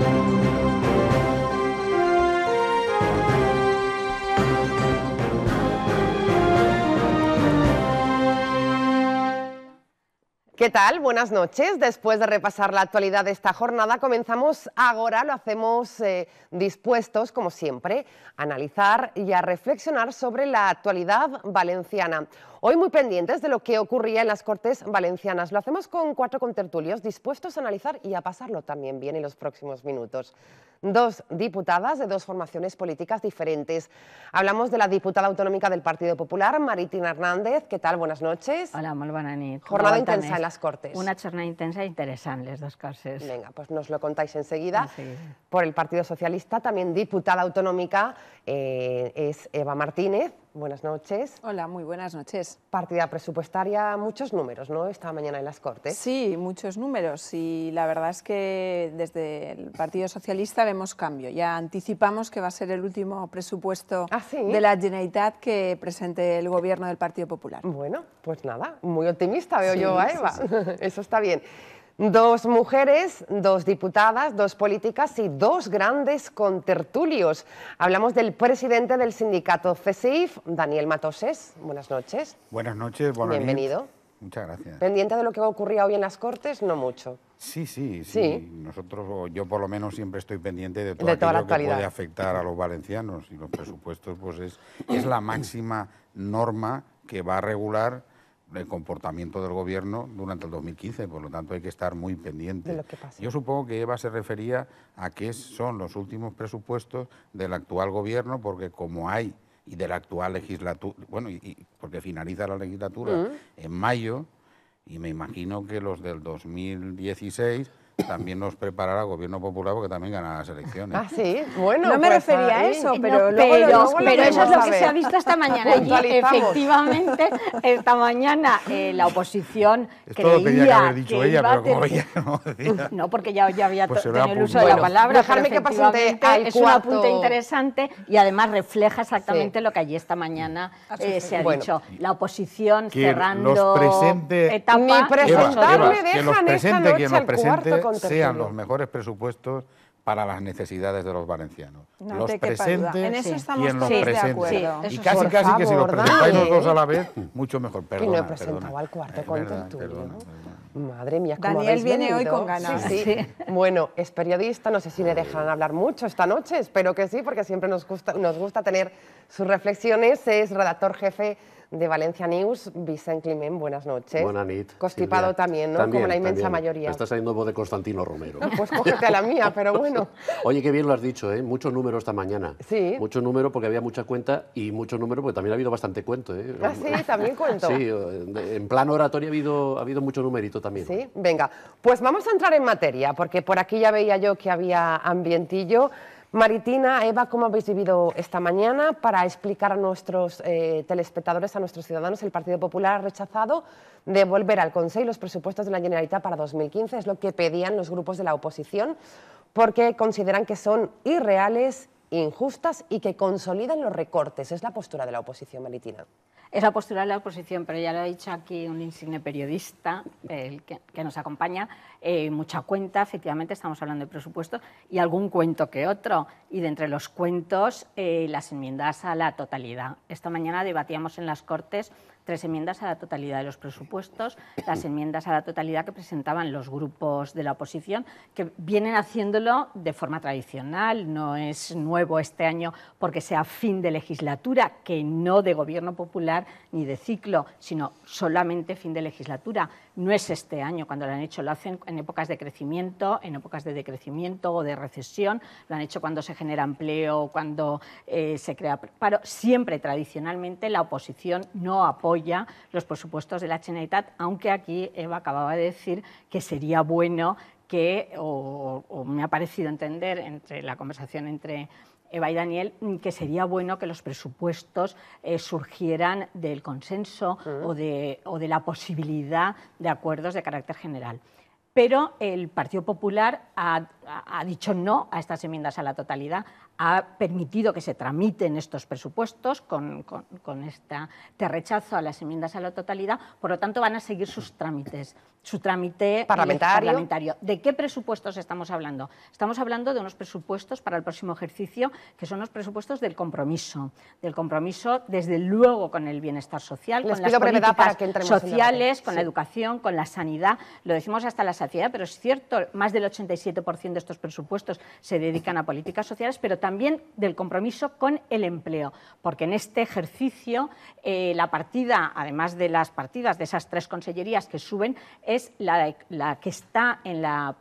Thank you. ¿Qué tal? Buenas noches. Después de repasar la actualidad de esta jornada, comenzamos ahora, lo hacemos eh, dispuestos, como siempre, a analizar y a reflexionar sobre la actualidad valenciana. Hoy muy pendientes de lo que ocurría en las Cortes Valencianas. Lo hacemos con cuatro contertulios dispuestos a analizar y a pasarlo también bien en los próximos minutos dos diputadas de dos formaciones políticas diferentes. Hablamos de la diputada autonómica del Partido Popular, Maritina Hernández. ¿Qué tal? Buenas noches. Hola, muy buena Jornada intensa en las Cortes. Una jornada intensa e interesante, las dos cosas. Venga, pues nos lo contáis enseguida. Por el Partido Socialista, también diputada autonómica eh, es Eva Martínez buenas noches. Hola, muy buenas noches. Partida presupuestaria, muchos números, ¿no? Esta mañana en las Cortes. Sí, muchos números y la verdad es que desde el Partido Socialista vemos cambio. Ya anticipamos que va a ser el último presupuesto ah, de la Generalitat que presente el Gobierno del Partido Popular. Bueno, pues nada, muy optimista veo yo a Eva. Eso está bien. Dos mujeres, dos diputadas, dos políticas y dos grandes contertulios. Hablamos del presidente del sindicato CESIF, Daniel Matoses. Buenas noches. Buenas noches, buenas Bienvenido. Muchas gracias. ¿Pendiente de lo que ocurría hoy en las Cortes? No mucho. Sí, sí, sí. Nosotros, yo por lo menos siempre estoy pendiente de todo aquello que puede afectar a los valencianos y los presupuestos, pues es la máxima norma que va a regular el comportamiento del gobierno durante el 2015, por lo tanto hay que estar muy pendiente. Yo supongo que Eva se refería a qué son los últimos presupuestos del actual gobierno, porque como hay y de la actual legislatura, bueno, y, porque finaliza la legislatura mm. en mayo, y me imagino que los del 2016 también nos preparará el gobierno popular porque también gana las elecciones. Ah, sí, bueno. No me pues refería a eso, pero, pero, eso es lo que se ha visto esta mañana. y efectivamente, esta mañana eh, la oposición creía lo que haber dicho ella, pero como ella no porque ya, ya había pues tenido el uso de la palabra. Dejarme que pase Es un apunte interesante y además refleja exactamente lo que allí esta mañana eh, ah, se ha dicho. La oposición cerrando los presente... etapa. Ni presentarme, dejan esta noche sean los mejores presupuestos para las necesidades de los valencianos. los presentes en y en los y casi, casi que si los presentáis los dos a la vez, mucho mejor. Perdona, y no he presentado al cuarto contenturio. Madre mía, ¿cómo Daniel viene hoy con ganas. bueno, es periodista, no sé si le dejan hablar mucho esta noche, espero que sí, porque siempre nos gusta, nos gusta tener sus reflexiones. Es redactor jefe de Valencia News, Vicente Climent, buenas noches. Buenas noches. Constipado también, ¿no? Como la inmensa mayoría. está saliendo voz de Constantino Romero. Ah, pues cógete a la mía, pero bueno. Oye, qué bien lo has dicho, ¿eh? Muchos números esta mañana. Sí. Muchos números porque había mucha cuenta y muchos números porque también ha habido bastante cuento, ¿eh? Ah, sí, también cuento. sí, en plano oratorio ha habido, ha habido mucho numerito también. Sí, venga. Pues vamos a entrar en materia, porque por aquí ya veía yo que había ambientillo. Maritina, Eva, ¿cómo habéis vivido esta mañana? Para explicar a nuestros eh, telespectadores, a nuestros ciudadanos, el Partido Popular ha rechazado devolver al Consejo los presupuestos de la Generalitat para 2015, es lo que pedían los grupos de la oposición, porque consideran que son irreales, injustas y que consolidan los recortes. Es la postura de la oposición, Maritina es la postura de la oposición, pero ya lo ha dicho aquí un insigne periodista el que, nos acompaña, eh, mucha cuenta, efectivamente estamos hablando de presupuesto y algún cuento que otro, y de entre los cuentos eh, las enmiendas a la totalidad. Esta mañana debatíamos en las Cortes tres enmiendas a la totalidad de los presupuestos, las enmiendas a la totalidad que presentaban los grupos de la oposición, que vienen haciéndolo de forma tradicional, no es nuevo este año porque sea fin de legislatura, que no de gobierno popular ni de ciclo, sino solamente fin de legislatura no es este año cuando lo han hecho, lo hacen en épocas de crecimiento, en épocas de decrecimiento o de recesión, lo han hecho cuando se genera empleo, cuando eh, se crea paro. Siempre tradicionalmente la oposición no apoya los presupuestos de la Generalitat, aunque aquí Eva acababa de decir que sería bueno que, o me ha parecido entender entre la conversación entre Eva y Daniel, mm, que sería bueno que los presupuestos eh, surgieran del consenso o, de, la posibilidad de acuerdos de carácter general pero el Partido Popular ha, dicho no a estas enmiendas a la totalidad, ha permitido que se tramiten estos presupuestos con, con, este rechazo a las enmiendas a la totalidad, por lo tanto van a seguir sus trámites, su trámite eh, parlamentario. ¿De qué presupuestos estamos hablando? Estamos hablando de unos presupuestos para el próximo ejercicio que son los presupuestos del compromiso, del compromiso desde luego con el bienestar social, con las políticas sociales, con la educación, con la sanidad, lo decimos hasta la saciedad, pero es cierto, más del 87% de estos presupuestos se dedican a políticas sociales, pero también del compromiso con el empleo, porque en este ejercicio eh, la partida, además de las partidas de esas tres consellerías que suben, es la, que está en la,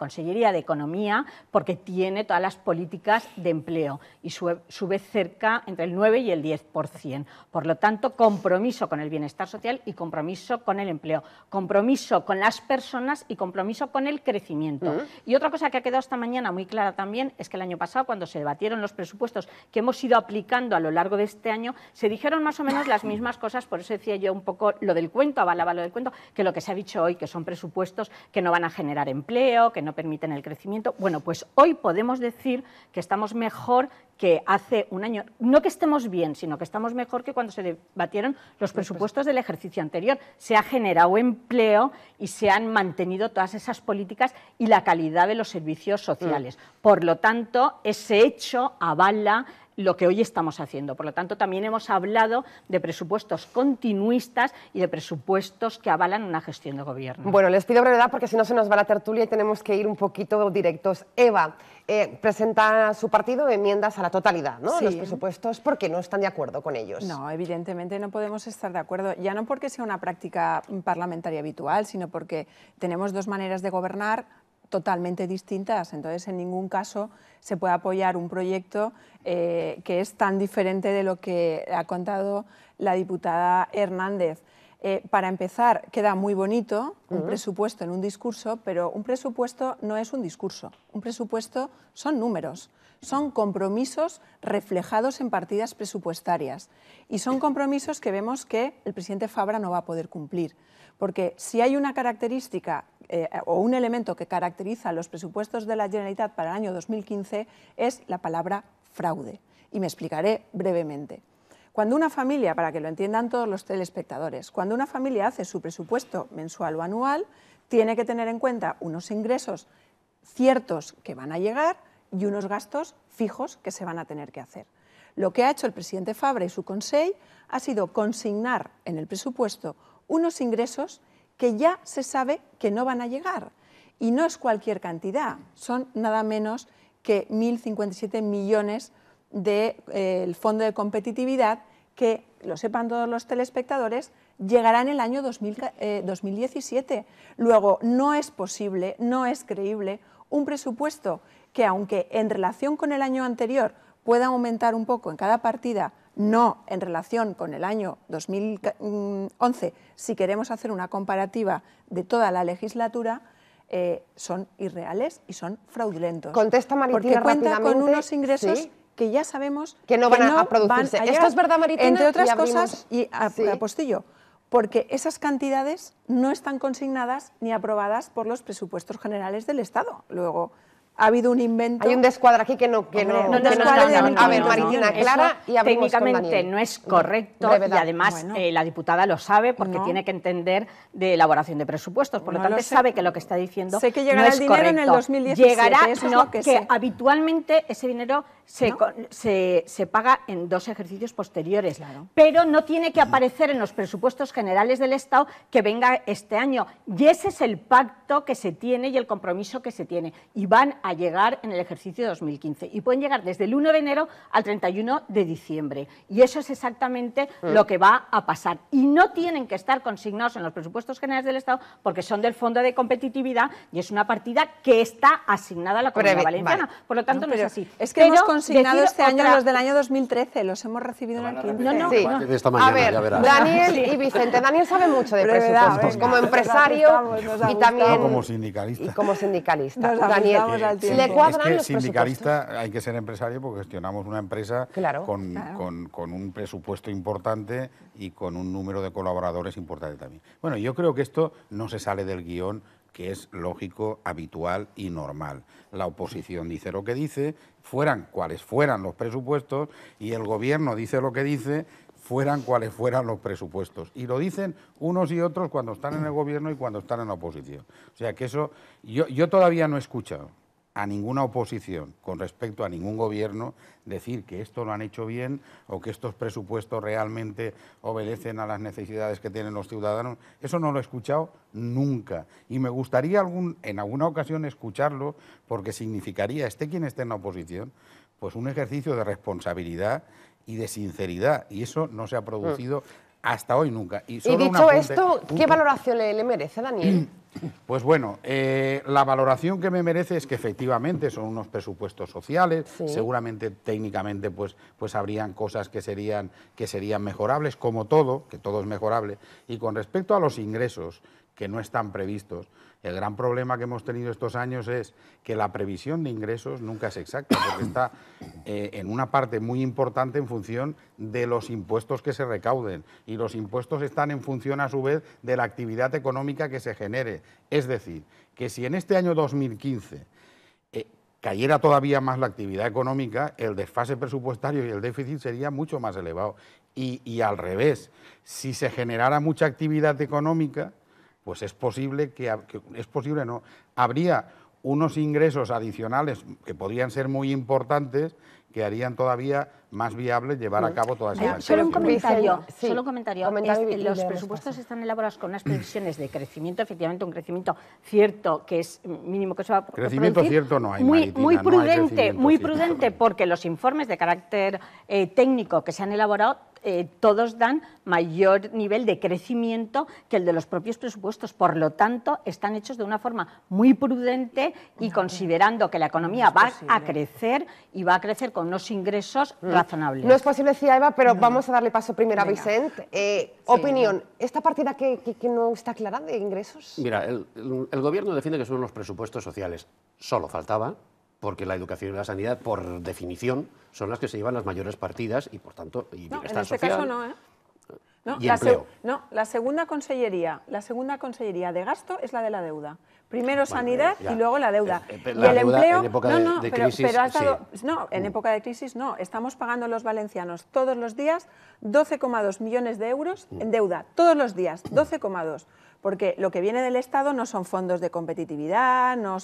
Consellería de Economía, porque tiene todas las políticas de empleo y sube, cerca entre el 9 y el 10%. Por lo tanto, compromiso con el bienestar social y compromiso con el empleo, compromiso con las personas y compromiso con el crecimiento. Y otra cosa que ha quedado esta mañana muy clara también es que el año pasado, cuando se debatieron los presupuestos que hemos ido aplicando a lo largo de este año, se dijeron más o menos las mismas cosas, por eso decía yo un poco lo del cuento, avalaba lo del cuento, que lo que se ha dicho hoy, que son presupuestos que no van a generar empleo, que no permiten el crecimiento. Bueno, pues hoy podemos decir que estamos mejor que hace un año. No que estemos bien, sino que estamos mejor que cuando se debatieron los presupuestos del ejercicio anterior. Se ha generado empleo y se han mantenido todas esas políticas y la calidad de los servicios sociales. Mm. Por lo tanto, ese hecho avala lo que hoy estamos haciendo. Por lo tanto, también hemos hablado de presupuestos continuistas y de presupuestos que avalan una gestión de gobierno. Bueno, les pido brevedad porque si no se nos va la tertulia y tenemos que ir un poquito directos. Eva, eh, presenta su partido enmiendas a la totalidad, ¿no? Los presupuestos porque no están de acuerdo con ellos. No, evidentemente no podemos estar de acuerdo, ya no porque sea una práctica parlamentaria habitual, sino porque tenemos dos maneras de gobernar totalmente distintas. Entonces, en ningún caso se puede apoyar un proyecto eh, que es tan diferente de lo que ha contado la diputada Hernández. Eh, para empezar, queda muy bonito un presupuesto en un discurso, pero un presupuesto no es un discurso. Un presupuesto son números, son compromisos reflejados en partidas presupuestarias. Y son compromisos que vemos que el presidente Fabra no va a poder cumplir. Porque si hay una característica eh, o un elemento que caracteriza los presupuestos de la Generalitat para el año 2015 es la palabra fraude. Y me explicaré brevemente. Cuando una familia, para que lo entiendan todos los telespectadores, cuando una familia hace su presupuesto mensual o anual, tiene que tener en cuenta unos ingresos ciertos que van a llegar y unos gastos fijos que se van a tener que hacer. Lo que ha hecho el presidente Fabra y su Consell ha sido consignar en el presupuesto unos ingresos que ya se sabe que no van a llegar. Y no es cualquier cantidad, son nada menos que 1.057 millones del eh, Fondo de Competitividad que, lo sepan todos los telespectadores, llegará en el año 2017. Eh, Luego, no es posible, no es creíble un presupuesto que, aunque en relación con el año anterior pueda aumentar un poco en cada partida no en relación con el año 2011, si queremos hacer una comparativa de toda la legislatura, eh, son irreales y son fraudulentos. Contesta Maritina Porque cuenta con unos ingresos que ya sabemos que no van, a, producirse. es verdad, Entre otras cosas, y a, apostillo, porque esas cantidades no están consignadas ni aprobadas por los presupuestos generales del Estado. Luego, ha habido un invento. Hay un descuadro aquí que no. Que no, a ver, Maritina Clara Técnicamente no es correcto y además eh, la diputada lo sabe porque tiene que entender de elaboración de presupuestos. Por lo tanto, sabe que lo que está diciendo. Sé que llegará el dinero en el 2017. Llegará, eso que, habitualmente ese dinero se, paga en dos ejercicios posteriores. Claro. Pero no tiene que aparecer en los presupuestos generales del Estado que venga este año. Y ese es el pacto que se tiene y el compromiso que se tiene. Y van a llegar en el ejercicio 2015 y pueden llegar desde el 1 de enero al 31 de diciembre. Y eso es exactamente mm. lo que va a pasar. Y no tienen que estar consignados en los presupuestos generales del Estado porque son del Fondo de Competitividad y es una partida que está asignada a la Comunidad Valenciana. Por lo tanto, no, es así. Es que hemos consignado este año los del año 2013, los hemos recibido en el No, no, Daniel y Vicente. Daniel sabe mucho de presupuestos, como empresario y también... Como sindicalista. como sindicalista. Daniel, es que sindicalista hay que ser empresario porque gestionamos una empresa con, un presupuesto importante y con un número de colaboradores importante también. Bueno, yo creo que esto no se sale del guión que es lógico, habitual y normal. La oposición dice lo que dice, fueran cuales fueran los presupuestos, y el gobierno dice lo que dice, fueran cuales fueran los presupuestos. Y lo dicen unos y otros cuando están en el gobierno y cuando están en la oposición. O sea que eso yo todavía no he escuchado, a ninguna oposición con respecto a ningún gobierno decir que esto lo han hecho bien o que estos presupuestos realmente obedecen a las necesidades que tienen los ciudadanos. Eso no lo he escuchado nunca y me gustaría algún, en alguna ocasión escucharlo porque significaría, esté quien esté en la oposición, pues un ejercicio de responsabilidad y de sinceridad y eso no se ha producido mm. hasta hoy nunca. Y, dicho esto, ¿qué valoración le, le merece, Daniel? Pues bueno, eh, la valoración que me merece es que efectivamente son unos presupuestos sociales, seguramente técnicamente pues, pues habrían cosas que serían, que serían mejorables, como todo, que todo es mejorable, y con respecto a los ingresos que no están previstos, el gran problema que hemos tenido estos años es que la previsión de ingresos nunca es exacta, porque está eh, en una parte muy importante en función de los impuestos que se recauden. Y los impuestos están en función, a su vez, de la actividad económica que se genere. Es decir, que si en este año 2015 eh, cayera todavía más la actividad económica, el desfase presupuestario y el déficit sería mucho más elevado. y al revés, si se generara mucha actividad económica, pues es posible que, es posible no habría unos ingresos adicionales que podrían ser muy importantes que harían todavía más viable llevar a mm. cabo todas esas solo solo un comentario. los presupuestos están elaborados con unas previsiones de crecimiento, efectivamente un crecimiento cierto que es mínimo que se va a Crecimiento cierto no hay. Muy, muy prudente, muy prudente porque los informes de carácter eh, técnico que se han elaborado eh, todos dan mayor nivel de crecimiento que el de los propios presupuestos. Por lo tanto, están hechos de una forma muy prudente y considerando que la economía va a crecer y va a crecer con unos ingresos mm. No es posible, a Eva, pero vamos a darle paso primero a Vicente. Eh, opinión, ¿esta partida que, no está clara de ingresos? Mira, el, gobierno defiende que son los presupuestos sociales. Solo faltaba, porque la educación y la sanidad, por definición, son las que se llevan las mayores partidas y, por tanto, y en este ¿eh? ¿no? la segunda consellería, la segunda consellería de gasto es la de la deuda. Primero sanidad eh, y luego la deuda. Eh, eh, y el empleo no, no, pero, crisis, estado no, en mm. época de crisis no, estamos pagando los valencianos todos los días 12,2 millones de euros mm. en deuda, todos los días 12,2 porque lo que viene del Estado no son fondos de competitividad, no,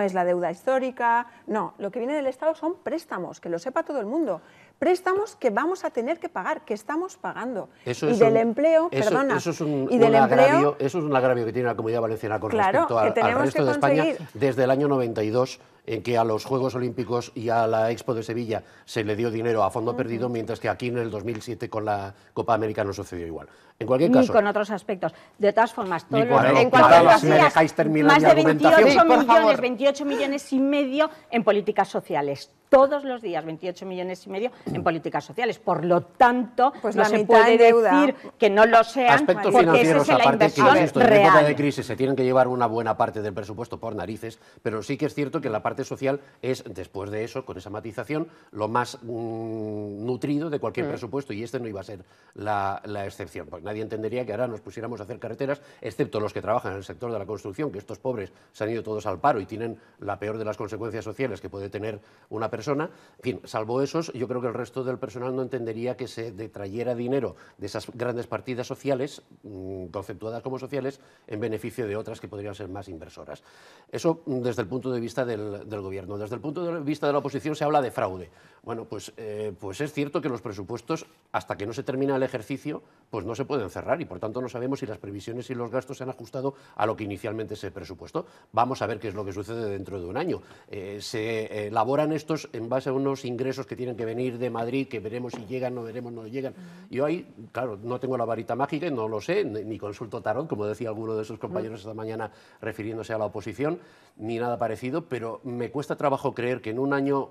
es la deuda histórica, no, lo que viene del Estado son préstamos, que lo sepa todo el mundo préstamos que vamos a tener que pagar, que estamos pagando. Eso y es del un, empleo, eso, perdona, eso es un, agravio, eso es un que tiene la Comunidad Valenciana con respecto al, resto de España desde el año 92 en que a los Juegos Olímpicos y a la Expo de Sevilla se le dio dinero a fondo perdido, mientras que aquí en el 2007 con la Copa América no sucedió igual. En cualquier caso. Ni con otros aspectos. De todas formas, todo en más de 28 millones, 28 millones y medio en políticas sociales. Todos los días 28 millones y medio en políticas sociales. Por lo tanto, pues no se puede decir que no lo sean porque financieros, esa es la inversión En época de crisis se tienen que llevar una buena parte del presupuesto por narices, pero sí que es cierto que la parte social es, después de eso, con esa matización, lo más mm, nutrido de cualquier mm. presupuesto y este no iba a ser la, excepción. Porque nadie entendería que ahora nos pusiéramos a hacer carreteras, excepto los que trabajan en el sector de la construcción, que estos pobres se han ido todos al paro y tienen la peor de las consecuencias sociales que puede tener una persona. En fin, salvo esos, yo creo que el resto del personal no entendería que se detrayera dinero de esas grandes partidas sociales, mm, conceptuadas como sociales, en beneficio de otras que podrían ser más inversoras. Eso desde el punto de vista del, del gobierno. Desde el punto de vista de la oposición se habla de fraude. Bueno, pues, eh, pues es cierto que los presupuestos, hasta que no se termina el ejercicio, pues no se pueden cerrar y por tanto no sabemos si las previsiones y los gastos se han ajustado a lo que inicialmente se presupuestó. Vamos a ver qué es lo que sucede dentro de un año. Eh, se eh, elaboran estos en base a unos ingresos que tienen que venir de Madrid, que veremos si llegan, no veremos, no llegan. Yo ahí, claro, no tengo la varita mágica y no lo sé, ni consulto tarot, como decía alguno de sus compañeros esta mañana refiriéndose a la oposición, ni nada parecido, pero me cuesta trabajo creer que en un año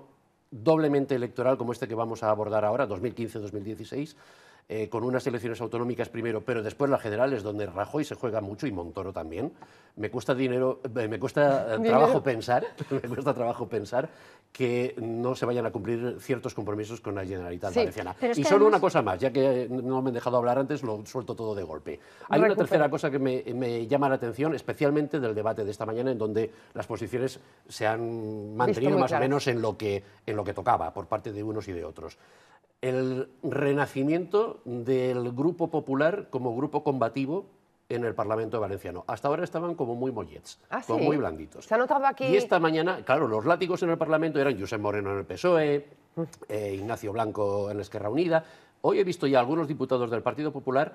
doblemente electoral como este que vamos a abordar ahora, 2015-2016, eh, con unas elecciones autonómicas primero, pero después las generales, donde Rajoy se juega mucho y Montoro también. Me cuesta dinero, eh, me cuesta eh, trabajo pensar, me cuesta trabajo pensar que no se vayan a cumplir ciertos compromisos con la Generalitat Valenciana. Y solo una cosa más, ya que no me han dejado hablar antes, lo suelto todo de golpe. Hay una tercera cosa que me, llama la atención, especialmente del debate de esta mañana, en donde las posiciones se han mantenido más o menos en lo que en lo que tocaba por parte de unos y de otros el renacimiento del grupo popular como grupo combativo en el Parlamento valenciano. Hasta ahora estaban como muy mollets, ah, como muy blanditos. Se ha aquí... Y esta mañana, claro, los látigos en el Parlamento eran José Moreno en el PSOE, mm. eh, Ignacio Blanco en Esquerra Unida. Hoy he visto ya algunos diputados del Partido Popular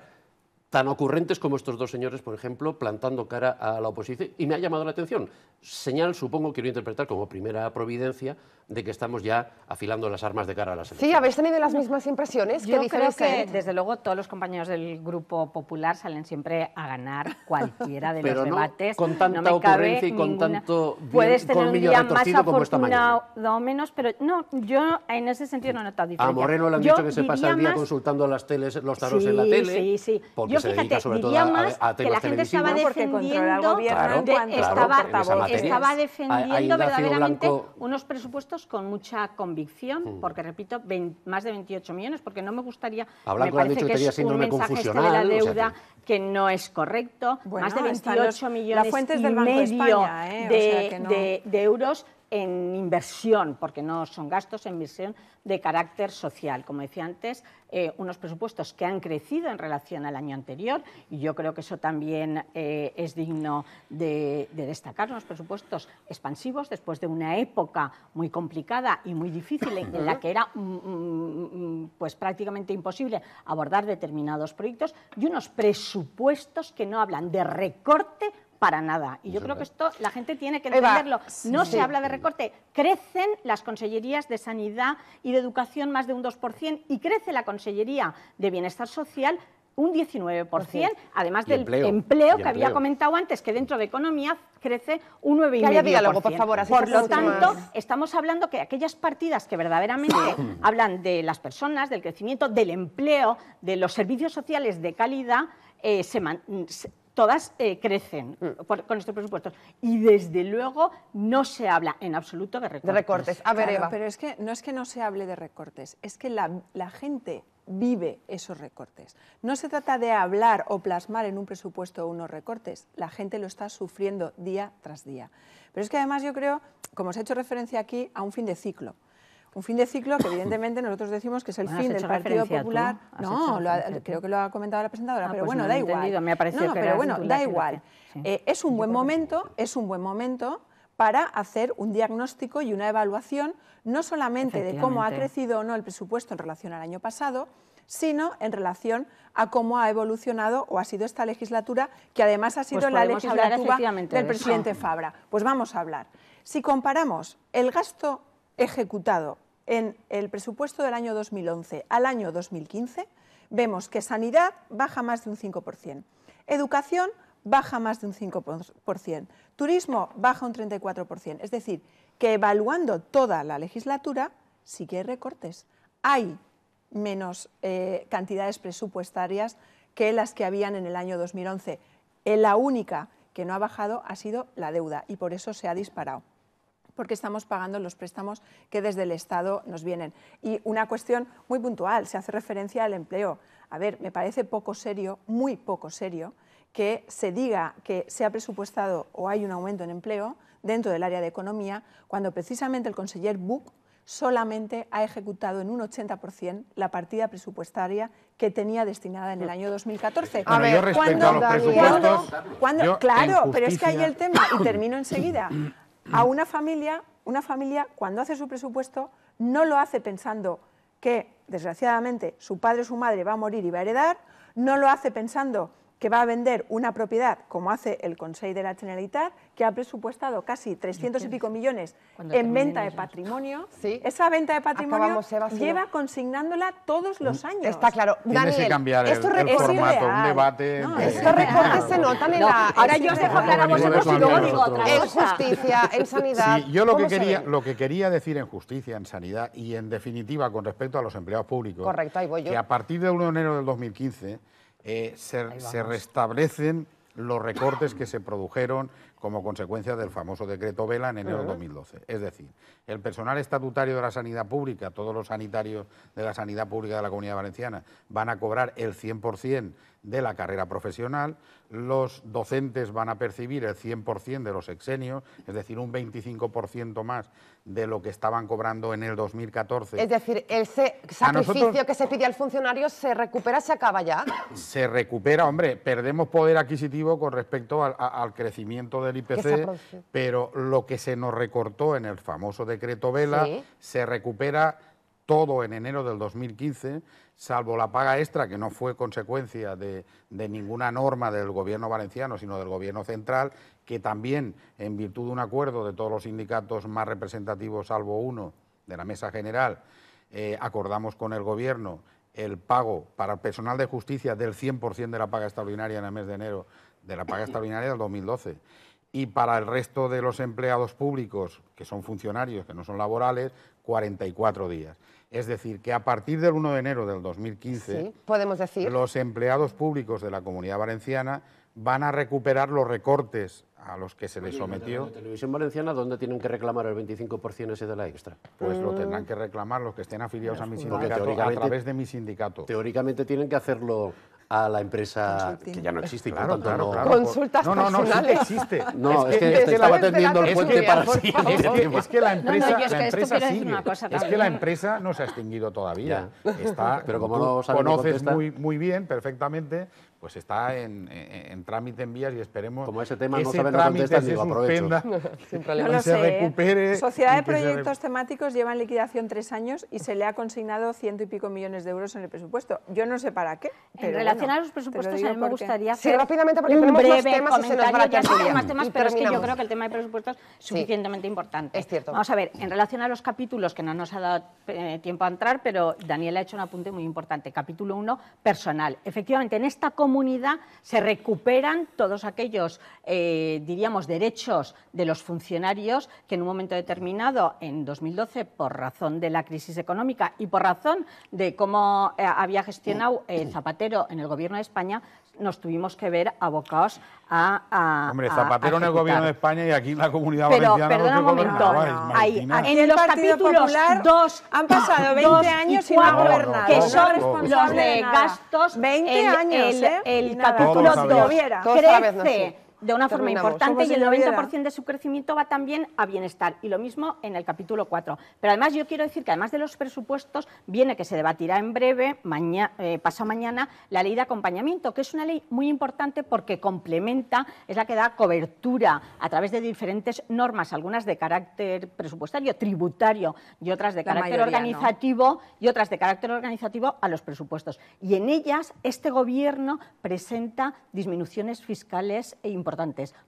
tan ocurrentes como estos dos señores, por ejemplo, plantando cara a la oposición. Y me ha llamado la atención. Señal, supongo, quiero interpretar como primera providencia de que estamos ya afilando las armas de cara a las elecciones. Sí, habéis tenido las mismas impresiones. que creo que, desde luego, todos los compañeros del Grupo Popular salen siempre a ganar cualquiera de los debates. con tanta ocurrencia y con tanto Puedes tener un día más o menos, pero no, yo en ese sentido no he notado diferencia. A Moreno le han dicho que se pasa el día consultando las teles, los taros en la tele. Sí, sí. sí. Fíjate, diría sobre más que la gente estaba defendiendo, estaba, defendiendo verdaderamente unos presupuestos con mucha convicción, mm. porque repito, más de 28 millones, porque no me gustaría, hablar me parece que, es un mensaje este de la deuda que... no es correcto, más de 28 millones y medio de, de euros en inversión, porque no son gastos en inversión de carácter social. Como decía antes, eh, unos presupuestos que han crecido en relación al año anterior y yo creo que eso también eh, es digno de, destacar, unos presupuestos expansivos después de una época muy complicada y muy difícil en, la que era mm, mm, mm, pues prácticamente imposible abordar determinados proyectos y unos presupuestos que no hablan de recorte para nada. Y yo creo que esto la gente tiene que entenderlo. No se habla de recorte. Crecen las consellerías de Sanidad y de Educación más de un 2% y crece la Consellería de Bienestar Social un 19%, además del empleo, que había comentado antes, que dentro de economía crece un 9,5%. por lo tanto, estamos hablando que aquellas partidas que verdaderamente hablan de las personas, del crecimiento, del empleo, de los servicios sociales de calidad, eh, se, se todas eh, crecen mm. con estos presupuestos. Y desde luego no se habla en absoluto de recortes. De recortes. A ver, Pero es que no es que no se hable de recortes, es que la, la gente vive esos recortes. No se trata de hablar o plasmar en un presupuesto unos recortes, la gente lo está sufriendo día tras día. Pero es que además yo creo, como se ha hecho referencia aquí, a un fin de ciclo. Un fin de ciclo que evidentemente nosotros decimos que es el fin del Partido Popular. No, creo que lo ha comentado la presentadora, ah, pero, pues bueno, da igual. Me no, pero bueno, da igual. Eh, es un buen momento, es un buen momento para hacer un diagnóstico y una evaluación no solamente de cómo ha crecido o no el presupuesto en relación al año pasado, sino en relación a cómo ha evolucionado o ha sido esta legislatura, que además ha pues sido la legislatura del presidente Fabra. Pues vamos a hablar. Si comparamos el gasto ejecutado en el presupuesto del año 2011 al año 2015, vemos que sanidad baja más de un 5%, educación baja más de un 5%, turismo baja un 34%. Es decir, que evaluando toda la legislatura, sí que hay recortes. Hay menos eh, cantidades presupuestarias que las que habían en el año 2011. Eh, la única que no ha bajado ha sido la deuda y por eso se ha disparado porque estamos pagando los préstamos que desde el Estado nos vienen. Y una cuestión muy puntual, se hace referencia al empleo. A ver, me parece poco serio, muy poco serio, que se diga que se ha presupuestado o hay un aumento en empleo dentro del área de economía, cuando precisamente el conseller Buc solamente ha ejecutado en un 80% la partida presupuestaria que tenía destinada en el año 2014. a ver, cuando... claro, pero es que hay el tema, y termino enseguida a mm. una familia, una familia cuando hace su presupuesto no lo hace pensando que desgraciadamente su padre o su madre va a morir y va a heredar, no lo hace pensando que va a vender una propiedad, como hace el Consejo de la Generalitat, que ha presupuestado casi 300 y pico millones en venta de patrimonio. Esa venta de patrimonio lleva consignándola todos los mm, años. Está claro. Daniel, esto debate. No, eh, Estos recortes se notan en la... Ahora yo os dejo hablar a vosotros y digo En justicia, en sanidad... Sí, yo lo que, quería, decir en justicia, en sanidad y en definitiva con respecto a los empleados públicos... Que a partir del 1 de enero del 2015 eh, se, se restablecen los recortes que se produjeron como consecuencia del famoso decreto Vela en enero de 2012. Es decir, el personal estatutario de la sanidad pública, todos los sanitarios de la sanidad pública de la Comunidad Valenciana, van a cobrar el 100% de la carrera profesional, los docentes van a percibir el 100% de los exenios, es decir, un 25% más de lo que estaban cobrando en el 2014. Es decir, ese sacrificio que se pide al funcionario se recupera, se acaba ya. Se recupera, hombre, perdemos poder adquisitivo con respecto al, crecimiento del IPC, pero lo que se nos recortó en el famoso decreto Vela, se recupera todo en enero del 2015, salvo la paga extra, que no fue consecuencia de, ninguna norma del gobierno valenciano, sino del gobierno central, que también, en virtud de un acuerdo de todos los sindicatos más representativos, salvo uno, de la Mesa General, eh, acordamos con el gobierno el pago para el personal de justicia del 100% de la paga extraordinaria en el mes de enero, de la paga extraordinaria del 2012 y para el resto de los empleados públicos, que son funcionarios, que no son laborales, 44 días. Es decir, que a partir del 1 de enero del 2015, podemos decir. los empleados públicos de la Comunidad Valenciana van a recuperar los recortes a los que se les sometió. ¿La televisión valenciana dónde tienen que reclamar el 25% ese de la extra? Pues lo mm. tendrán que reclamar los que estén afiliados a mi sindicato a través de mi sindicato. Teóricamente tienen que hacerlo a la empresa que ya no existe y por tanto claro, no... Consultas no, no, no, existe. No, es que, estaba tendiendo el puente para sí. Es que la empresa, es sigue. Es que la empresa no se ha extinguido todavía. Está, Pero como no conoces muy, muy bien, perfectamente, pues está en, en, trámite en vías y esperemos Como ese tema no saben trámite se suspenda lo ¿eh? y se recupere. Sociedad de Proyectos Temáticos lleva en liquidación tres años y se le ha consignado ciento y pico millones de euros en el presupuesto. Yo no sé para qué. Pero en relación mencionar los presupuestos, a mí me gustaría sí, rápidamente porque tenemos temas ya va temas, pero es que yo creo que el tema de presupuestos es suficientemente importante. Es cierto. Vamos a ver, en relación a los capítulos, que no nos ha dado eh, tiempo a entrar, pero Daniel ha hecho un apunte muy importante. Capítulo 1, personal. Efectivamente, en esta comunidad se recuperan todos aquellos, eh, diríamos, derechos de los funcionarios que en un momento determinado, en 2012, por razón de la crisis económica y por razón de cómo eh, había gestionado Zapatero en el el gobierno de España nos tuvimos que ver abocados a, Hombre, Zapatero en el gobierno de España y aquí en la comunidad valenciana. Perdona un momento, en los capítulos 2 han pasado 20 años y cuatro, gobernado. Que son los de gastos. 20 años, El, el ¿eh? capítulo 2 crece de una forma importante y el 90% de su crecimiento va también a bienestar. Y lo mismo en el capítulo 4. Pero además yo quiero decir que además de los presupuestos, viene que se debatirá en breve, mañana, eh, mañana, la ley de acompañamiento, que es una ley muy importante porque complementa, es la que da cobertura a través de diferentes normas, algunas de carácter presupuestario, tributario y otras de carácter organizativo y otras de carácter organizativo a los presupuestos. Y en ellas este gobierno presenta disminuciones fiscales e importantes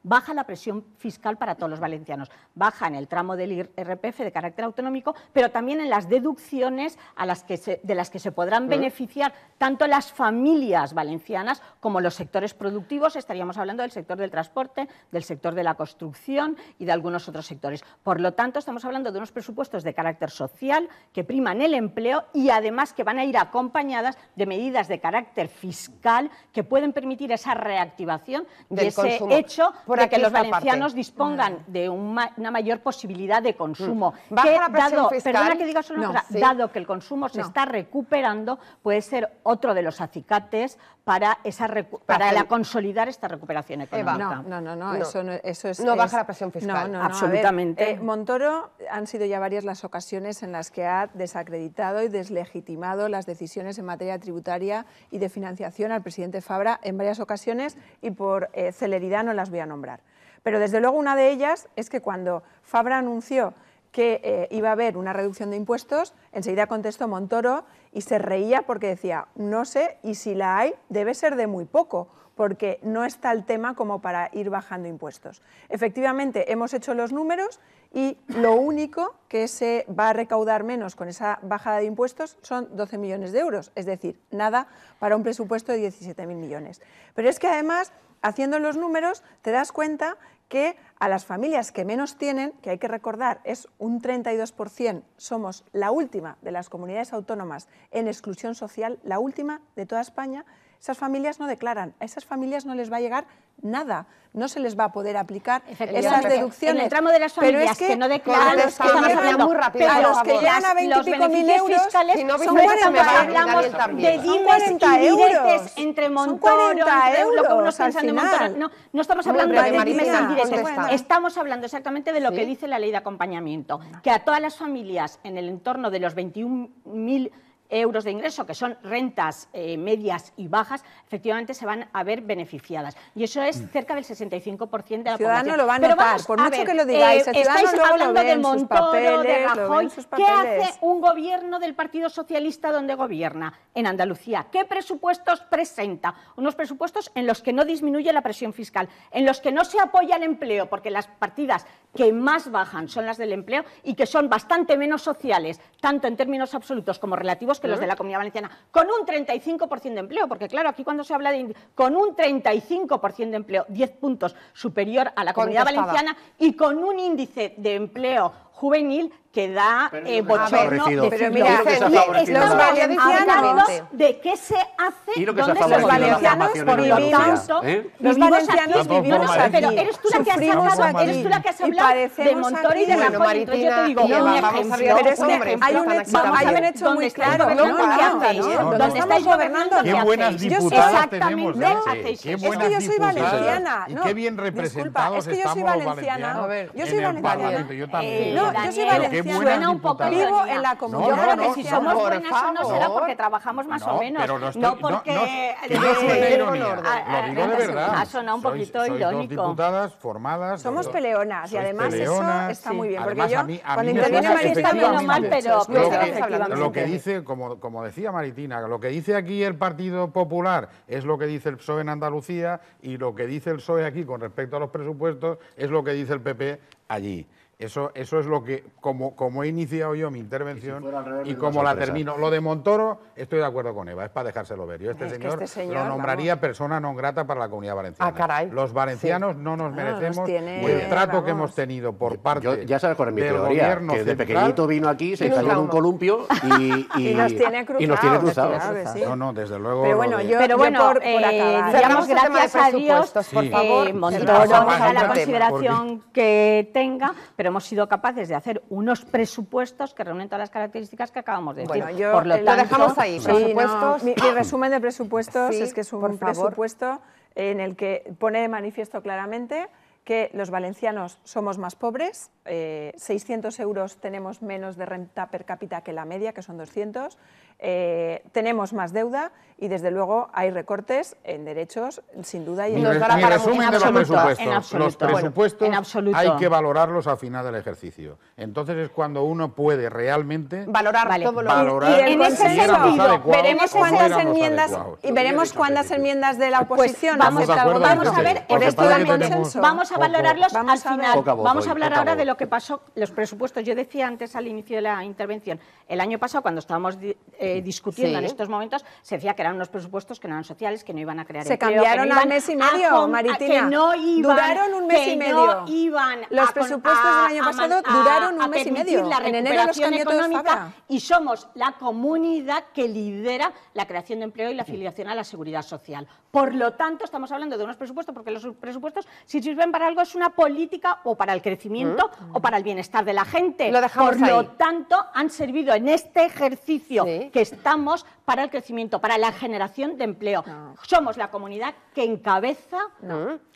Baja la presión fiscal para todos los valencianos, baja en el tramo del IRPF de carácter autonómico, pero también en las deducciones a las que de las que se podrán beneficiar tanto las familias valencianas como los sectores productivos. Estaríamos hablando del sector del transporte, del sector de la construcción y de algunos otros sectores. Por lo tanto, estamos hablando de unos presupuestos de carácter social que priman el empleo y además que van a ir acompañadas de medidas de carácter fiscal que pueden permitir esa reactivación de ese, hecho para que los valencianos mm. dispongan de una, mayor posibilidad de consumo. Mm. Baja la dado, fiscal, Perdona que digas una cosa, dado que el consumo se está recuperando, puede ser otro de los acicates para, esa para, la consolidar esta recuperación económica. No, no, no, baja la presión fiscal. absolutamente. Eh, Montoro han sido ya varias las ocasiones en las que ha desacreditado y deslegitimado las decisiones en materia tributaria y de financiación al presidente Fabra en varias ocasiones y por eh, celeridad no las voy a nombrar. Pero desde luego una de ellas es que cuando Fabra anunció que eh, iba a haber una reducción de impuestos, enseguida contestó Montoro y se reía porque decía, no sé, y si la hay, debe ser de muy poco, porque no está el tema como para ir bajando impuestos. Efectivamente, hemos hecho los números y lo único que se va a recaudar menos con esa bajada de impuestos son 12 millones de euros, es decir, nada para un presupuesto de 17.000 millones. Pero es que además haciendo los números te das cuenta que a las familias que menos tienen, que hay que recordar es un 32%, somos la última de las comunidades autónomas en exclusión social, la última de toda España, esas familias no declaran, a esas familias no les va a llegar nada, no se les va a poder aplicar esas deducciones. En el tramo de las familias pero es que, que no declaran, los que estamos hablando muy rápido, pero a los que ya 20 y pico mil euros, fiscales, si no son 40 euros. Hablamos de dimes y diretes entre montones, lo que unos piensan de Montoro. No, no estamos hablando Hombre, de, de dimes y diretes, estamos hablando exactamente de lo ¿Sí? que dice la ley de acompañamiento, ah. que a todas las familias en el entorno de los 21 mil euros de ingreso, que son rentas eh, medias y bajas, efectivamente se van a ver beneficiadas. Y eso es mm. cerca del 65% de la población. lo van a notar, por mucho que lo eh, digáis. estáis hablando de Montoro, de ¿Qué hace un gobierno del Partido Socialista donde gobierna? En Andalucía. ¿Qué presupuestos presenta? Unos presupuestos en los que no disminuye la presión fiscal, en los que no se apoya el empleo, porque las partidas que más bajan son las del empleo y que son bastante menos sociales, tanto en términos absolutos como relativos que los de la Comunidad Valenciana, con un 35% de empleo, porque claro, aquí cuando se habla de con un 35% de empleo, 10 puntos superior a la Comunidad Valenciana y con un índice de empleo juvenil que da eh, bochorno. Pero, pero mira, los valencianos, ¿de qué se hace? ¿Dónde se ¿eh? los valencianos por lo tanto, los valencianos vivimos aquí. Pero eres tú la que has hablado, eres tú la que has hablado de Montori y de Rajoy. Entonces yo te digo, un ejemplo. Hay un hecho, hay un hecho muy claro. ¿Dónde estáis gobernando? ¿Qué buenas diputadas tenemos? ¿eh? ...es que yo soy valenciana. qué bien representados estamos los valencianos. Yo soy valenciana. Yo también. No, yo soy valenciana. Suena un poco vivo en la comunidad. yo creo que si somos buenas no será porque trabajamos más o menos. No porque... Lo ah, digo ah, de verdad. Ha sonado un poquito irónico. diputadas formadas. Somos peleonas y además eso está muy bien. Porque yo cuando interviene Maritina... Lo que dice, como decía Maritina, lo que dice aquí el Partido Popular es lo que dice el PSOE en Andalucía y lo que dice el PSOE aquí con respecto a los presupuestos es lo que dice el PP allí. Eso, eso es lo que, como, como he iniciado yo mi intervención y, como la termino. Lo de Montoro, estoy de acuerdo con Eva, es para dejárselo ver. Yo este, este, señor, lo nombraría persona non grata para la comunidad valenciana. Ah, caray. Los valencianos no nos ah, merecemos el trato que hemos tenido por parte yo, ya sabes mi del teoría, gobierno que de pequeñito vino aquí, se cayó en un columpio y, nos tiene cruzados. No, no, desde luego. Pero bueno, yo, eh, digamos gracias a Dios, por Montoro, a la consideración que tenga, pero hemos sido capaces de hacer unos presupuestos que reúnen todas las características que acabamos de decir. Bueno, yo, por lo, dejamos ahí. mi, resumen de presupuestos es que es un presupuesto en el que pone de manifiesto claramente que los valencianos somos más pobres, 600 eh, euros tenemos menos de renta per cápita que la media, que son 200, eh, tenemos más deuda y desde luego hay recortes en derechos, sin duda. Y en los presupuestos. hay que valorarlos al final del ejercicio. Entonces es cuando uno puede realmente valorar valorar y, en ese sentido veremos cuántas enmiendas y veremos cuántas enmiendas de la pues oposición vamos, a ver, vamos valorarlos al final. vamos a hablar ahora de lo que pasó, los presupuestos. Yo decía antes al inicio de la intervención, el año pasado cuando estábamos eh, discutiendo en estos momentos, se decía que eran unos presupuestos que no eran sociales, que no iban a crear se empleo. Se cambiaron a mes y medio, Maritina. Que no iban, un mes y medio. los presupuestos del año pasado duraron un mes y medio. La en económica y somos la comunidad que lidera la creación de empleo y la afiliación a la seguridad social. Por lo tanto, estamos hablando de unos presupuestos porque los presupuestos si sirven para algo es una política o para el crecimiento mm. o para el bienestar de la gente. Por lo tanto, han servido en este ejercicio que estamos para el crecimiento, para la generación de empleo. Somos la comunidad que encabeza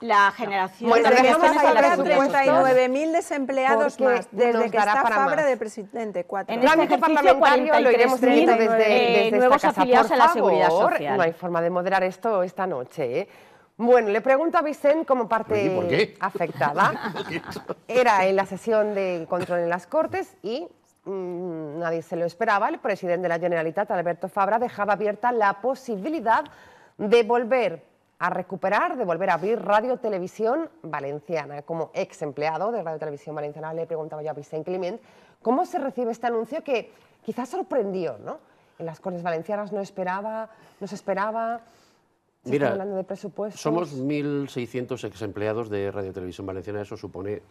la generación de empleo. 39.000 desempleados más desde que está Fabra de presidente. Cuatro. En este ejercicio, 43, desde, eh, desde nuevos esta la seguridad social. No hay forma de moderar esto esta noche. ¿eh? Bueno, le pregunto a Vicente como parte afectada. Era en la sesión de control en las Cortes y mm, nadie se lo esperaba. El presidente de la Generalitat, Alberto Fabra, dejaba abierta la posibilidad de volver a recuperar, de volver a abrir Radio Televisión Valenciana. Como ex empleado de Radio Televisión Valenciana le preguntaba yo a Vicente Climent cómo se recibe este anuncio que quizás sorprendió, ¿no? En las Cortes Valencianas no esperaba, no se esperaba. Mira, hablando de presupuestos. somos 1.600 exempleados de Radio Televisión Valenciana, eso supone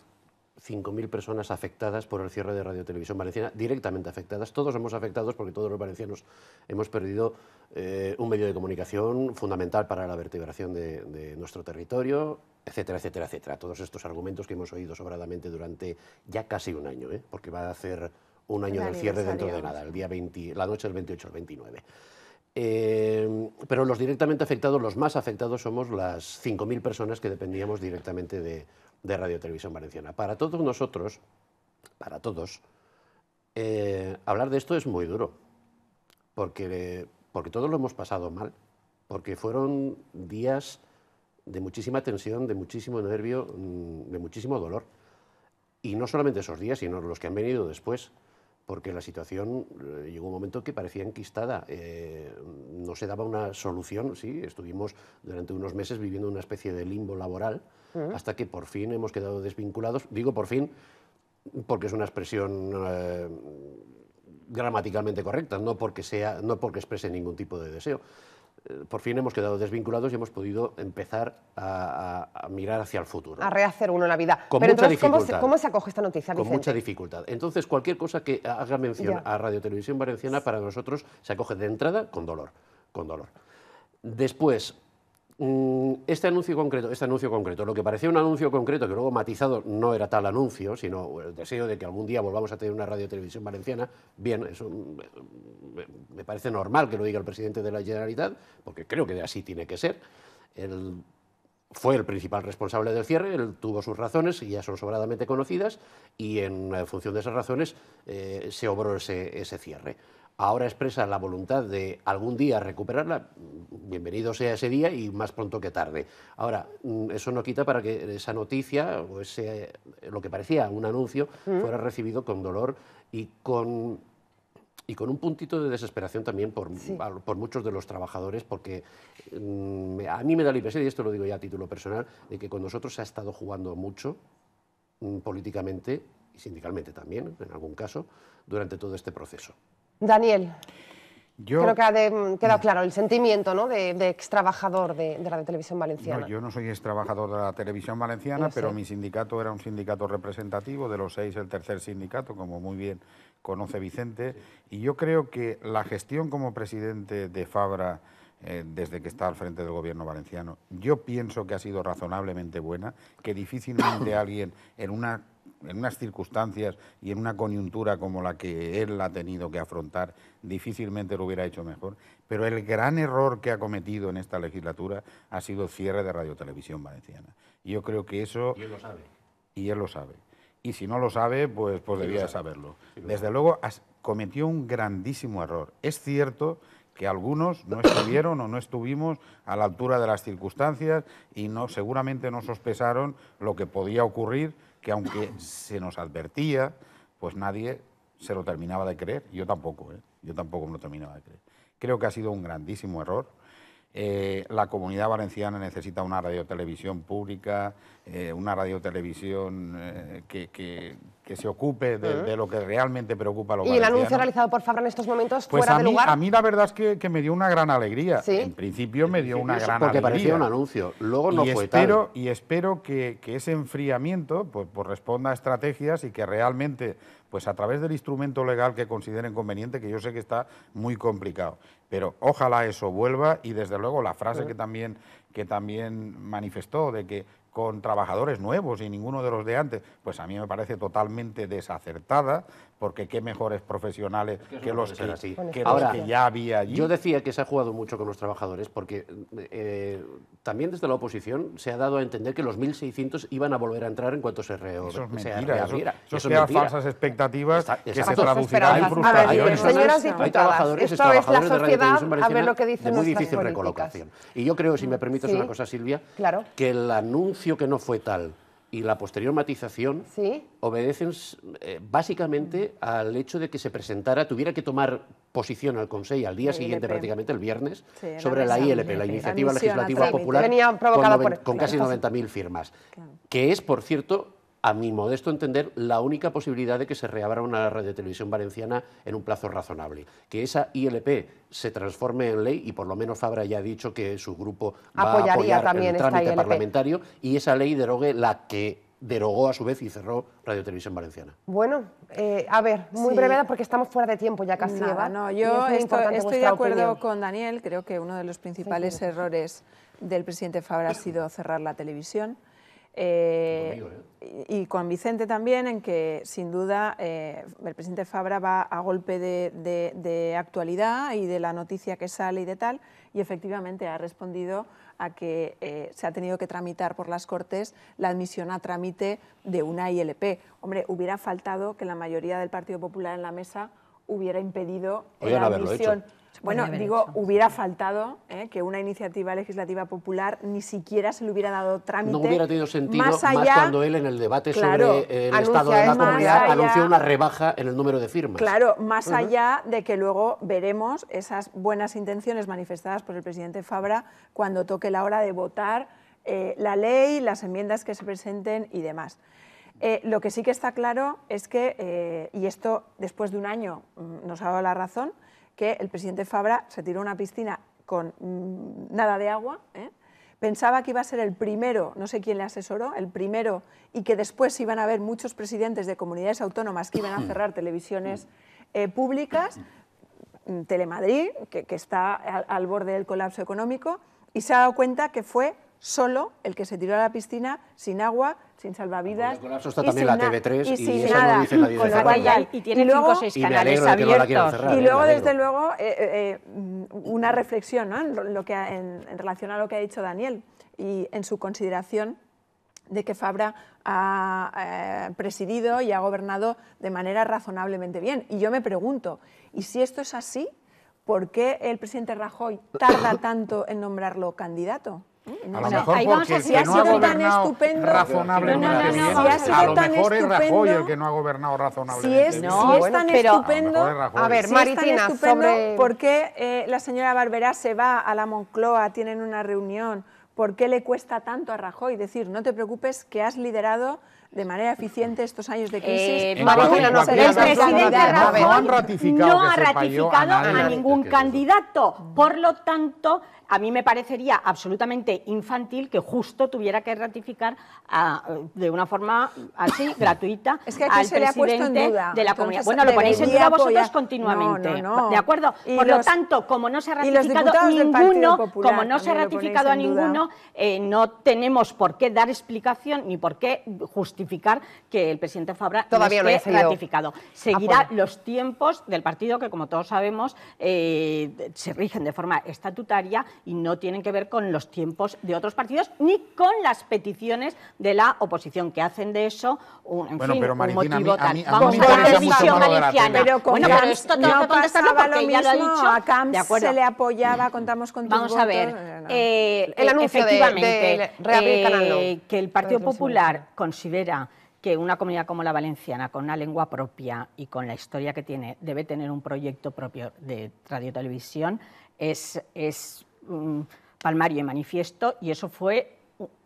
5.000 personas afectadas por el cierre de Radio Televisión Valenciana, directamente afectadas. Todos hemos afectados porque todos los valencianos hemos perdido eh, un medio de comunicación fundamental para la vertebración de, nuestro territorio, etcétera, etcétera, etcétera. Todos estos argumentos que hemos oído sobradamente durante ya casi un año, ¿eh? porque va a hacer un año del cierre dentro de nada, el día la noche del 28 al 29. Em, pero los directamente afectados, los más afectados, somos las 5.000 personas que dependíamos directamente de, Radio Televisión Valenciana. Para todos nosotros, para todos, eh, hablar de esto es muy duro, porque, porque todos lo hemos pasado mal, porque fueron días de muchísima tensión, de muchísimo nervio, mm, de muchísimo dolor. Y no solamente esos días, sino los que han venido después porque la situación eh, llegó un momento que parecía enquistada. Eh, no se daba una solución, sí, estuvimos durante unos meses viviendo una especie de limbo laboral, hasta que por fin hemos quedado desvinculados. Digo por fin porque es una expresión eh, gramaticalmente correcta, no porque, sea, no porque exprese ningún tipo de deseo por fin hemos quedado desvinculados y hemos podido empezar a, mirar hacia el futuro. A rehacer uno la vida. Pero entonces, ¿cómo se, acoge esta noticia, Con mucha dificultad. Entonces, cualquier cosa que haga mención a Radio Televisión Valenciana, para nosotros se acoge de entrada con dolor. Con dolor. Después, Mm, este anuncio concreto, este anuncio concreto, lo que parecía un anuncio concreto, que luego matizado no era tal anuncio, sino el deseo de que algún día volvamos a tener una radio televisión valenciana, bien, me parece normal que lo diga el presidente de la Generalitat, porque creo que así tiene que ser. Él fue el principal responsable del cierre, él tuvo sus razones, y ya son sobradamente conocidas, y en función de esas razones eh, se obró ese cierre ahora expresa la voluntad de algún día recuperarla, bienvenido sea ese día y más pronto que tarde. Ahora, mm, eso no quita para que esa noticia o ese, lo que parecía un anuncio fuera recibido con dolor y con y con un puntito de desesperación también por, por muchos de los trabajadores, porque mm, a mí me da la impresión, y esto lo digo ya a título personal, de que con nosotros se ha estado jugando mucho mm, políticamente y sindicalmente también, en algún caso, durante todo este proceso. Daniel. Yo, Creo que ha mm, quedado claro el sentimiento ¿no? de, ex trabajador de, la televisión valenciana. yo no soy ex trabajador de la televisión valenciana, pero mi sindicato era un sindicato representativo, de los seis el tercer sindicato, como muy bien conoce Vicente. Y yo creo que la gestión como presidente de Fabra, eh, desde que está al frente del gobierno valenciano, yo pienso que ha sido razonablemente buena, que difícilmente alguien en una en unas circunstancias y en una coyuntura como la que él ha tenido que afrontar, difícilmente lo hubiera hecho mejor. Pero el gran error que ha cometido en esta legislatura ha sido el cierre de Radio Televisión Valenciana. Yo creo que eso... Y él lo sabe. Y él lo sabe. Y si no lo sabe, pues, pues debía saberlo. Desde luego, cometió un grandísimo error. Es cierto que algunos no estuvieron o no estuvimos a la altura de las circunstancias y no, seguramente no sospecharon lo que podía ocurrir que aunque se nos advertía, pues nadie se lo terminaba de creer. Yo tampoco, ¿eh? yo tampoco me lo terminaba de creer. Creo que ha sido un grandísimo error. Eh, la comunidad valenciana necesita una radiotelevisión pública, eh, una radiotelevisión eh, que, que se ocupe de, lo que realmente preocupa a los ¿Y el anuncio realizado por Fabra en estos momentos pues fuera a mí, de lugar? A mí la verdad es que, me dio una gran alegría. En principio me dio una gran alegría. Porque parecía un anuncio, luego no fue espero, Y espero que, ese enfriamiento pues, pues, responda a estrategias y que realmente pues a través del instrumento legal que consideren conveniente, que yo sé que está muy complicado. Pero ojalá eso vuelva y desde luego la frase que también que también manifestó de que con trabajadores nuevos y ninguno de los de antes, pues a mí me parece totalmente desacertada, porque qué mejores profesionales que, los, que, ya había allí. Yo decía que se ha jugado mucho con los trabajadores, porque eh, también desde la oposición se ha dado a entender que los 1.600 iban a volver a entrar en cuanto se reabriera. Eso es falsas expectativas que se traducirán en frustración. Hay trabajadores, es la sociedad, de a ver lo de muy difícil recolocación. Y yo creo, si me permites una cosa, Silvia, que el anuncio que no fue tal y la posterior matización obedecen eh, básicamente al hecho de que se presentara, tuviera que tomar posición al Consejo al día siguiente, prácticamente el viernes, sobre la, ILP, la Iniciativa Legislativa Popular, con, casi con casi 90.000 firmas, que es, por cierto, a mi modesto entender, la única posibilidad de que se reabra una radio televisión valenciana en un plazo razonable. Que esa ILP se transforme en ley y por lo menos Fabra ya ha dicho que su grupo va Apoyaría también el trámite parlamentario y esa ley derogue la que derogó a su vez y cerró Radio Televisión Valenciana. Bueno, eh, a ver, muy breve, porque estamos fuera de tiempo ya casi. yo estoy de acuerdo con Daniel, creo que uno de los principales errores del presidente Fabra ha sido cerrar la televisión eh, ¿eh? y, con Vicente también, en que sin duda eh, el presidente Fabra va a golpe de, actualidad y de la noticia que sale y de tal, y efectivamente ha respondido a que se ha tenido que tramitar por las Cortes la admisión a trámite de una ILP. Hombre, hubiera faltado que la mayoría del Partido Popular en la mesa hubiera impedido la admisión. Bueno, digo, hubiera faltado ¿eh? que una iniciativa legislativa popular ni siquiera se le hubiera dado trámite. No hubiera tenido sentido más, cuando él en el debate sobre el estado de la comunidad anunció una rebaja en el número de firmas. Claro, más allá de que luego veremos esas buenas intenciones manifestadas por el presidente Fabra cuando toque la hora de votar eh, la ley, las enmiendas que se presenten y demás. Eh, lo que sí que está claro es que, y esto después de un año mm, nos ha dado la razón, que el presidente Fabra se tiró una piscina con mm, nada de agua, ¿eh? pensaba que iba a ser el primero, no sé quién le asesoró, el primero, y que después iban a haber muchos presidentes de comunidades autónomas que iban a mm. cerrar televisiones mm. eh, públicas, Telemadrid, que, está al borde del colapso económico, y se ha dado cuenta que fue solo el que se tiró a la piscina sin agua, sin salvavidas. y la tv y, nada. y, tiene luego, canales abiertos. y luego, desde luego, eh, eh, eh, una reflexión en, relación a lo que ha dicho Daniel y en su consideración de que Fabra ha presidido y ha gobernado de manera razonablemente bien. Y yo me pregunto, ¿y si esto es así, por qué el presidente Rajoy tarda tanto en nombrarlo candidato? Mm, a lo mejor porque estupendo. que no ha gobernado razonablemente bien, a lo mejor es Rajoy el que no ha gobernado razonablemente bien. Si es tan estupendo, a ver, Maritina, sobre... ¿por qué eh, la señora Barberá se va a la Moncloa, tienen una reunión? ¿Por qué le cuesta tanto a Rajoy decir, no te preocupes, que has liderado de manera eficiente estos años de crisis. Eh, Maritina, no, el presidente Rajoy no, ha ratificado a ningún candidato. Por lo tanto, a mí me parecería absolutamente infantil que justo tuviera que ratificar ah, de una forma así, gratuita, al presidente de la comunidad. Bueno, lo ponéis en duda vosotros continuamente, ¿de acuerdo? Por lo tanto, como no se ha ratificado ninguno, como no se ha ratificado a ninguno, eh, no tenemos por qué dar explicación ni por qué justificar que el presidente Fabra Todavía no esté lo ratificado. Ah, Seguirá los tiempos del partido que, como todos sabemos, eh, se rigen de forma estatutaria y no tienen que ver con los tiempos de otros partidos ni con las peticiones de la oposición que hacen de eso un, en bueno, pero Maritina, a mí, la Pero con bueno, ya dicho. A Camps se le apoyaba, contamos con Vamos a ver, el efectivamente, que el Partido Popular considera que una comunidad como la valenciana, con una lengua propia y con la historia que tiene, debe tener un proyecto propio de radiotelevisión, es, es palmario y manifiesto, y eso fue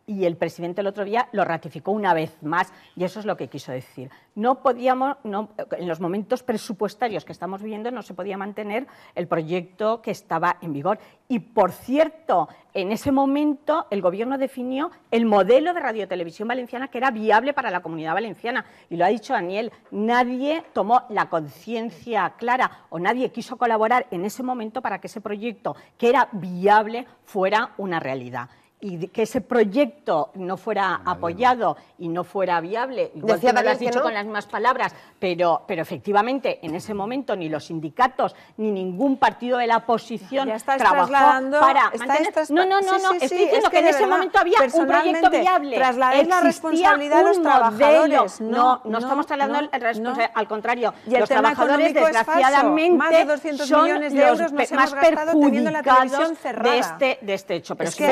y el presidente el otro día lo ratificó una vez más y eso es lo que quiso decir. No podíamos, en los momentos presupuestarios que estamos viviendo no se podía mantener el proyecto que estaba en vigor. Y por cierto, en ese momento el gobierno definió el modelo de radiotelevisión valenciana que era viable para la comunidad valenciana. Y lo ha dicho Daniel, nadie tomó la conciencia clara o nadie quiso colaborar en ese momento para que ese proyecto que era viable fuera una realidad y que ese proyecto no fuera apoyado y no fuera viable, igual lo has dicho con las mismas palabras, pero, pero efectivamente en ese momento ni los sindicatos ni ningún partido de la oposición trabajó para mantener... No, no, no, no. estoy diciendo que, en ese momento había un proyecto viable. Trasladéis la responsabilidad a los trabajadores. No, no, no, estamos trasladando la responsabilidad, al contrario. los trabajadores, desgraciadamente, más de 200 millones de euros nos hemos gastado teniendo la televisión cerrada. De este, de este hecho, pero es que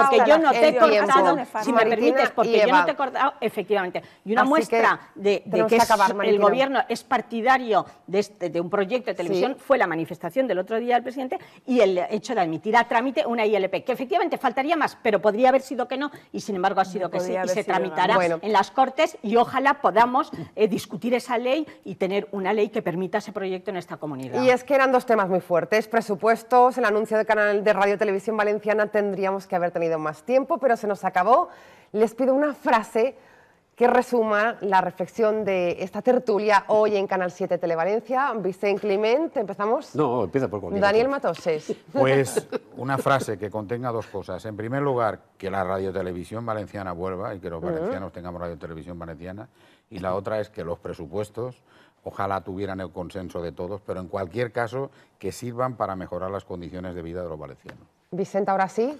porque yo no te he cortado, si me permites, porque yo no te he cortado, efectivamente. Y una muestra de, que el gobierno es partidario este, de, un proyecto de televisión fue la manifestación del otro día del presidente y el hecho de admitir a trámite una ILP, que efectivamente faltaría más, pero podría haber sido que no, y sin embargo ha sido que sí, y se tramitará en las Cortes y ojalá podamos eh, discutir esa ley y tener una ley que permita ese proyecto en esta comunidad. Y es que eran dos temas muy fuertes, presupuestos, el anuncio del canal de Radio Televisión Valenciana, tendríamos que haber tenido ido más tiempo, pero se nos acabó. Les pido una frase que resuma la reflexión de esta tertulia hoy en Canal 7 Televalencia. Vicente Climent, ¿empezamos? No, empieza por cualquier Daniel Matoses. Pues una frase que contenga dos cosas. En primer lugar, que la radiotelevisión valenciana vuelva y que los valencianos radio tengamos radiotelevisión valenciana. Y la otra es que los presupuestos ojalá tuvieran el consenso de todos, pero en cualquier caso que sirvan para mejorar las condiciones de vida de los valencianos. Vicente, ahora sí.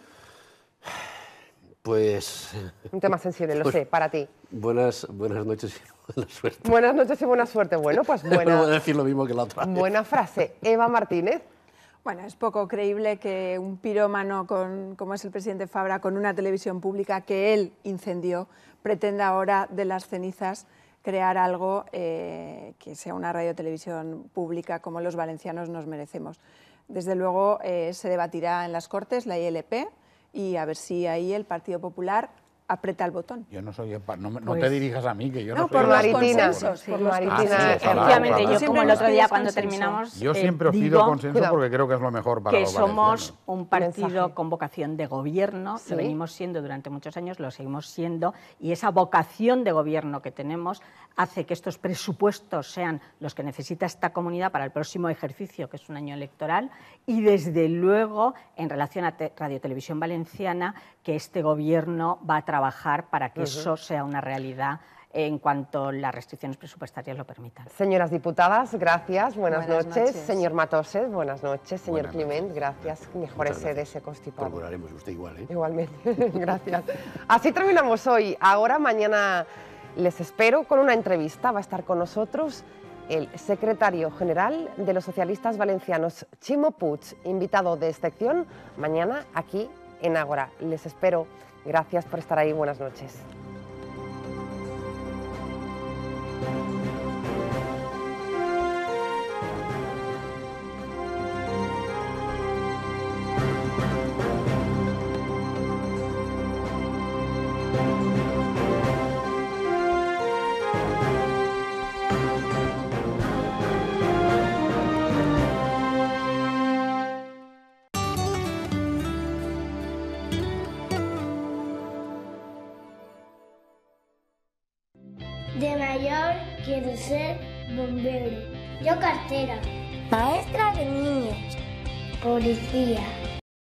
Pues. Un tema sensible, lo sé, para ti. Buenas, buenas noches y buena suerte. Buenas noches y buena suerte. Bueno, pues buena. voy decir lo mismo que la otra. Buena frase. Eva Martínez. Bueno, es poco creíble que un pirómano, como es el presidente Fabra, con una televisión pública que él incendió, pretenda ahora de las cenizas crear algo eh, que sea una radiotelevisión pública como los valencianos nos merecemos. Desde luego eh, se debatirá en las Cortes la ILP, y a ver si ahí el Partido Popular aprieta el botón. no te pues dirijas a mí, que yo no, soy por ah, Maritina, yo como el otro día cuando terminamos Yo eh, siempre os pido consenso porque creo que es lo mejor para Que somos un partido con vocación de gobierno, lo venimos siendo durante muchos años, lo seguimos siendo, y esa vocación de gobierno que tenemos hace que estos presupuestos sean los que necesita esta comunidad para el próximo ejercicio, que es un año electoral, y desde luego, en relación a Radio Televisión Valenciana, que este gobierno va a trabajar para que eso sea una realidad en cuanto las restricciones presupuestarias lo permitan. Señoras diputadas, gracias, buenas, noches. Señor Matoses, buenas noches. Señor Climent, gracias. Mejorese de ese constipado. Procuraremos usted igual, ¿eh? Igualmente, gracias. Así terminamos hoy. Ahora, mañana les espero con una entrevista. Va a estar con nosotros el secretario general de los socialistas valencianos, Chimo Puig, invitado de excepción, mañana aquí en Ágora. Les espero. Gracias por estar ahí. Buenas noches.